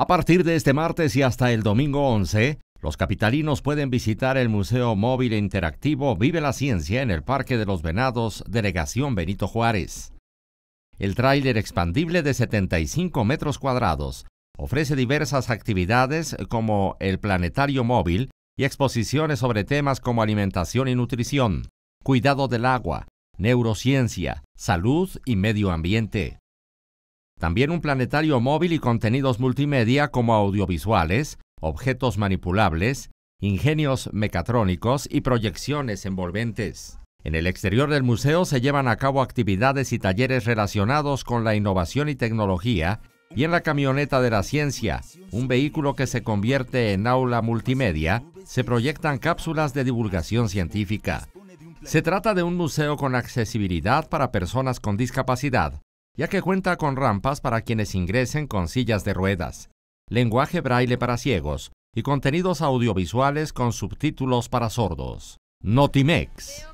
A partir de este martes y hasta el domingo 11, los capitalinos pueden visitar el Museo Móvil Interactivo Vive la Ciencia en el Parque de los Venados, Delegación Benito Juárez. El tráiler expandible de 75 metros cuadrados ofrece diversas actividades como el planetario móvil y exposiciones sobre temas como alimentación y nutrición, cuidado del agua, neurociencia, salud y medio ambiente. También un planetario móvil y contenidos multimedia como audiovisuales, objetos manipulables, ingenios mecatrónicos y proyecciones envolventes. En el exterior del museo se llevan a cabo actividades y talleres relacionados con la innovación y tecnología y en la camioneta de la ciencia, un vehículo que se convierte en aula multimedia, se proyectan cápsulas de divulgación científica. Se trata de un museo con accesibilidad para personas con discapacidad, ya que cuenta con rampas para quienes ingresen con sillas de ruedas, lenguaje braille para ciegos y contenidos audiovisuales con subtítulos para sordos. Notimex.